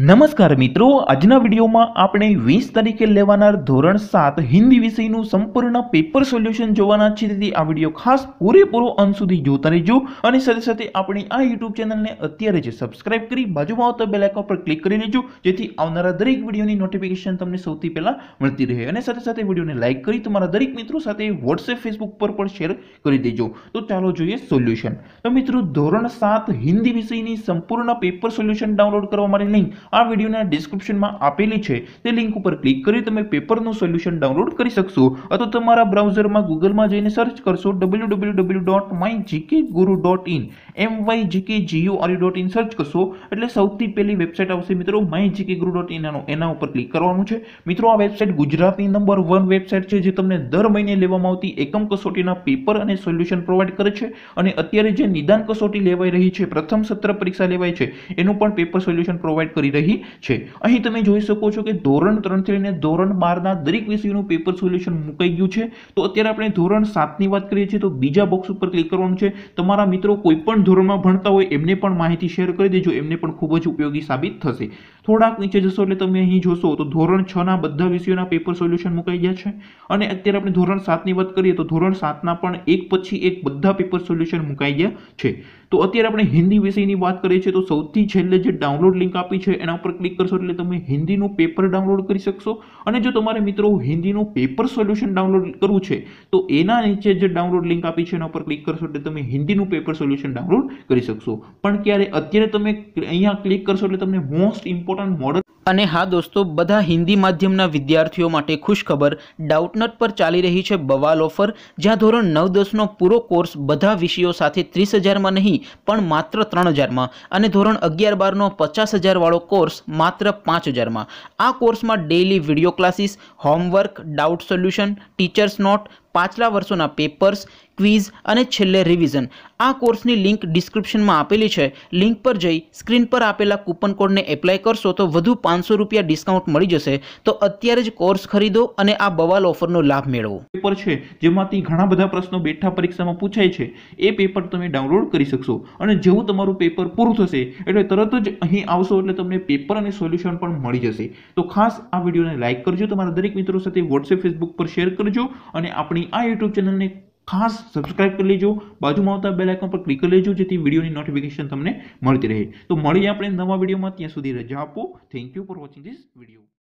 નમસ્કાર મિત્રો આજના વિડીયોમાં આપણે વીસ તરીકે લેવાનાર ધોરણ સાત હિન્દી વિષયનું સંપૂર્ણ પેપર સોલ્યુશન જોવાના છે તેથી આ વિડીયો ખાસ પૂરેપૂરો અંત સુધી જોતા રહેજો અને સાથે સાથે આપણી આ યુટ્યુબ ચેનલને અત્યારે જે સબસ્ક્રાઇબ કરી બાજુમાં આવતા બેલ આઇકન પર ક્લિક કરી લેજો જેથી આવનારા દરેક વિડીયોની નોટિફિકેશન તમને સૌથી પહેલાં મળતી રહે અને સાથે સાથે વિડીયોને લાઇક કરી તમારા દરેક મિત્રો સાથે વોટ્સએપ ફેસબુક પર પણ શેર કરી દેજો તો ચાલો જોઈએ સોલ્યુશન તો મિત્રો ધોરણ સાત હિન્દી વિષયની સંપૂર્ણ પેપર સોલ્યુશન ડાઉનલોડ કરવા માટે લિંક આ વિડીયોના ડિસ્ક્રિપ્શનમાં આપેલી છે તે લિંક ઉપર ક્લિક કરી તમે પેપરનું સોલ્યુશન ડાઉનલોડ કરી શકશો અથવા તમારા બ્રાઉઝરમાં ગૂગલમાં જઈને સર્ચ કરશો W W W dot my GK Guru dot in M Y GK G U R U dot in search કરશો એટલે સૌથી પહેલી વેબસાઇટ આવશે મિત્રો my GK Guru dot in એના ઉપર ક્લિક કરવાનું છે મિત્રો આ વેબસાઇટ ગુજરાતની નંબર વન વેબસાઇટ છે જે તમને દર મહિને લેવામાં આવતી એકમ કસોટીના પેપર અને સોલ્યુશન પ્રોવાઈડ કરે છે અને અત્યારે જે નિદાન કસોટી લેવાઈ રહી છે પ્રથમ સત્ર પરીક્ષા લેવાય છે એનું પણ પેપર સોલ્યુશન પ્રોવાઈડ કરી થઈ રહી છે અહીં તમે જોઈ શકો છો કે ધોરણ ત્રણથી લઈને ધોરણ બારના દરેક વિષયનું પેપર સોલ્યુશન મુકાઈ ગયું છે તો અત્યારે આપણે ધોરણ સાતની વાત કરીએ છીએ તો બીજા બોક્સ ઉપર ક્લિક કરવાનું છે તમારા મિત્રો કોઈપણ ધોરણમાં ભણતા હોય એમને પણ માહિતી શેર કરી દેજો એમને પણ ખૂબ જ ઉપયોગી સાબિત થશે થોડાક નીચે જશો એટલે તમે અહીં જોશો તો ધોરણ છના બધા વિષયોના પેપર સોલ્યુશન મુકાઈ ગયા છે અને અત્યારે આપણે ધોરણ સાતની વાત કરીએ તો ધોરણ સાતના પણ એક પછી એક બધા પેપર સોલ્યુશન મુકાઈ ગયા છે તો અત્યારે આપણે હિન્દી વિષયની વાત કરીએ છીએ તો સૌથી છેલ્લે જે ડાઉનલોડ લિંક આપી છે એના ઉપર ક્લિક કરશો એટલે તમે હિન્દીનું પેપર ડાઉનલોડ કરી શકશો અને જો તમારે મિત્રો હિન્દીનું પેપર સોલ્યુશન ડાઉનલોડ કરવું છે તો એના નીચે જે ડાઉનલોડ લિંક આપી છે એના ઉપર ક્લિક કરશો એટલે તમે હિન્દીનું પેપર સોલ્યુશન ડાઉનલોડ કરી શકશો પણ ક્યારે અત્યારે તમે અહીંયા ક્લિક કરશો એટલે તમને મોસ્ટ ઇમ્પોર્ટન્ટ મોડલ અને હા દોસ્તો બધા હિન્દી માધ્યમના વિદ્યાર્થીઓ માટે ખુશખબર ડાઉટનટ પર ચાલી રહી છે બવાલ ઓફર જ્યાં ધોરણ નવ દસનો પૂરો કોર્સ બધા વિષયો સાથે ત્રીસ હજારમાં નહીં પણ માત્ર ત્રણ હજારમાં અને ધોરણ અગિયાર બારનો પચાસ હજારવાળો કોર્સ માત્ર પાંચ હજારમાં આ કોર્સમાં daily video classes homework doubt solution teachers note પાછલા વર્ષોના પેપર્સ ક્વિઝ અને છેલ્લે રિવિઝન આ કોર્સની લિંક ડિસ્ક્રિપ્શનમાં આપેલી છે લિંક પર જઈ સ્ક્રીન પર આપેલા કૂપન કોડને એપ્લાય કરશો તો વધુ પાંચસો રૂપિયા ડિસ્કાઉન્ટ મળી જશે તો અત્યારે જ કોર્સ ખરીદો અને આ બવાલ ઓફરનો લાભ મેળવો પેપર છે જેમાંથી ઘણા બધા પ્રશ્નો બેઠા પરીક્ષામાં પૂછાય છે એ પેપર તમે ડાઉનલોડ કરી શકશો અને જેવું તમારું પેપર પૂરું થશે એટલે તરત જ અહીં આવશો એટલે તમને પેપર અને સોલ્યુશન પણ મળી જશે તો ખાસ આ વિડીયોને લાઇક કરજો તમારા દરેક મિત્રો સાથે વોટ્સએપ ફેસબુક પર શેર કરજો અને આપણી આ યુટ્યુબ ચેનલને ખાસ સબસ્ક્રાઇબ કરી લેજો બાજુમાં આવતા બેલ આઇકન પર ક્લિક કરી લેજો જેથી વિડીયોની નોટિફિકેશન તમને મળતી રહે તો મળીએ આપણે નવા વિડીયોમાં ત્યાં સુધી રજા આપો thank you for watching this video